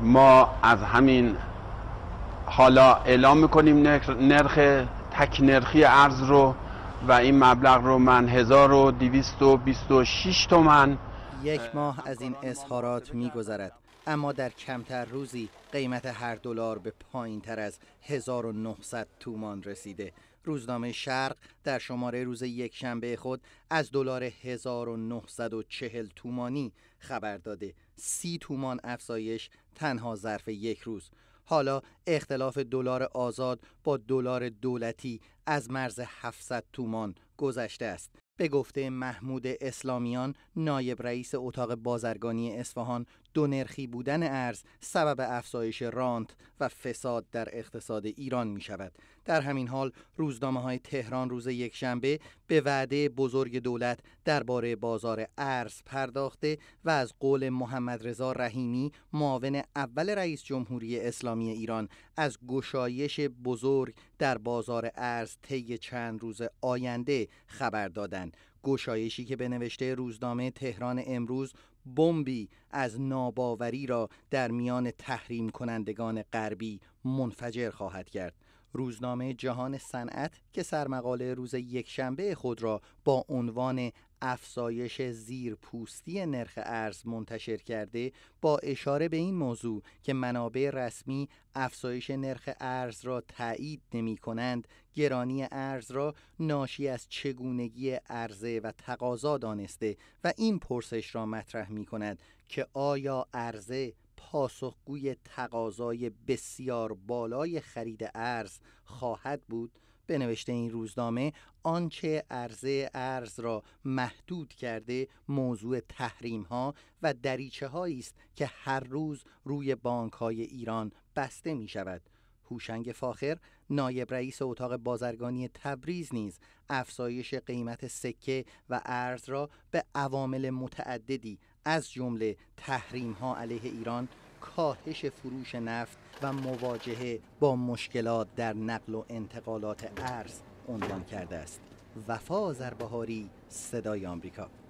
ما از همین حالا اعلام میکنیم نرخ تک نرخی ارز رو و این مبلغ رو من 1226 تومن یک ماه از این اظهارات میگذرد اما در کمتر روزی قیمت هر دلار به پایین تر از 1900 تومان رسیده روزنامه شرق در شماره روز یک شنبه خود از دلار 1940 تومانی خبر داده 30 تومان افزایش تنها ظرف یک روز حالا اختلاف دلار آزاد با دلار دولتی از مرز 700 تومان گذشته است به گفته محمود اسلامیان نایب رئیس اتاق بازرگانی اصفهان نرخی بودن ارز سبب افزایش رانت و فساد در اقتصاد ایران می شود. در همین حال روزنامه های تهران روز یکشنبه به وعده بزرگ دولت درباره بازار ارز پرداخته و از قول محمد رضا رحیمی معاون اول رئیس جمهوری اسلامی ایران از گشایش بزرگ در بازار ارز طی چند روز آینده خبر دادند گشایشی که به نوشته روزنامه تهران امروز بمبی از ناباوری را در میان تحریم کنندگان غربی منفجر خواهد کرد روزنامه جهان صنعت که سرمقاله روز یکشنبه خود را با عنوان افزایش پوستی نرخ ارز منتشر کرده با اشاره به این موضوع که منابع رسمی افزایش نرخ ارز را تایید نمی کنند گرانی ارز را ناشی از چگونگی عرضه و تقاضا دانسته و این پرسش را مطرح می کند که آیا عرضه پاسخگوی تقاضای بسیار بالای خرید ارز خواهد بود به نوشته این روزنامه آنچه عرضه ارز را محدود کرده موضوع تحریم ها و دریچه هایی است که هر روز روی بانک های ایران بسته می شود هوشنگ فاخر نایب رئیس اتاق بازرگانی تبریز نیز افزایش قیمت سکه و ارز را به عوامل متعددی از جمله تحریم ها علیه ایران کاهش فروش نفت و مواجهه با مشکلات در نقل و انتقالات ارز عنوان کرده است وفا زربهاری صدای آمریکا